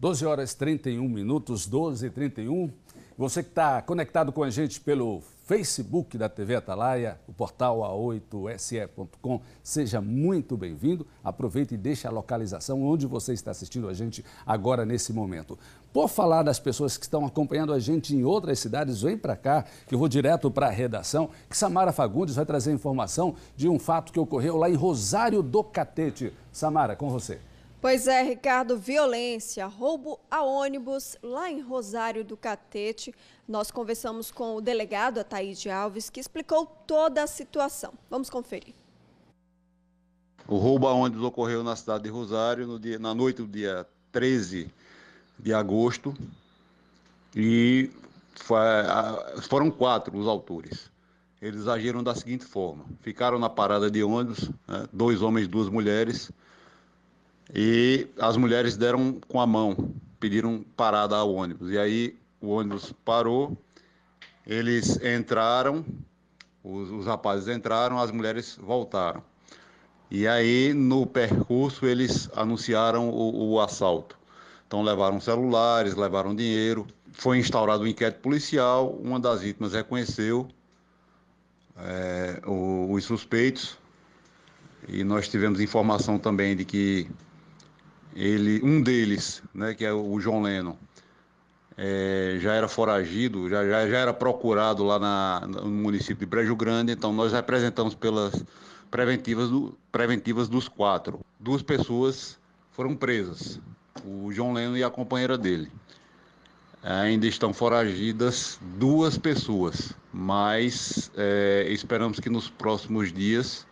12 horas 31 minutos, 12 e 31. Você que está conectado com a gente pelo Facebook da TV Atalaia, o portal a8se.com, seja muito bem-vindo. Aproveite e deixe a localização onde você está assistindo a gente agora nesse momento. Por falar das pessoas que estão acompanhando a gente em outras cidades, vem para cá, que eu vou direto para a redação, que Samara Fagundes vai trazer informação de um fato que ocorreu lá em Rosário do Catete. Samara, com você. Pois é, Ricardo, violência, roubo a ônibus lá em Rosário do Catete. Nós conversamos com o delegado Ataíde Alves, que explicou toda a situação. Vamos conferir. O roubo a ônibus ocorreu na cidade de Rosário dia, na noite do dia 13 de agosto e foi, foram quatro os autores. Eles agiram da seguinte forma: ficaram na parada de ônibus, né, dois homens e duas mulheres e as mulheres deram com a mão, pediram parada ao ônibus. E aí o ônibus parou, eles entraram, os, os rapazes entraram, as mulheres voltaram. E aí, no percurso, eles anunciaram o, o, assalto. Então, levaram celulares, levaram dinheiro. Foi instaurado um inquérito policial. Uma das vítimas reconheceu é, os suspeitos. E nós tivemos informação também de que ele, um deles, né, que é o John Lennon, é, já era foragido, já, já, já era procurado lá na, no município de Brejo Grande, então nós representamos pelas preventivas, do, preventivas dos quatro. Duas pessoas foram presas, o John Lennon e a companheira dele. Ainda estão foragidas duas pessoas, mas é, esperamos que nos próximos dias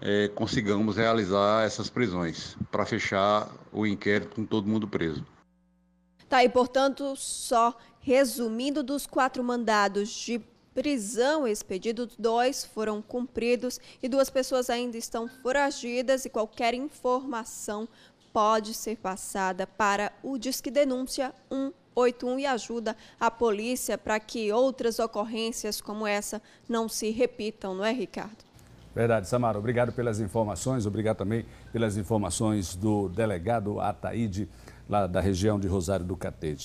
é, consigamos realizar essas prisões para fechar o inquérito com todo mundo preso. Tá, e portanto, só resumindo, dos quatro mandados de prisão expedidos, dois foram cumpridos e duas pessoas ainda estão foragidas e qualquer informação pode ser passada para o Disque Denúncia 181 e ajuda a polícia para que outras ocorrências como essa não se repitam, não é, Ricardo? Verdade, Samara. Obrigado pelas informações, obrigado também pelas informações do delegado Ataíde, lá da região de Rosário do Catete.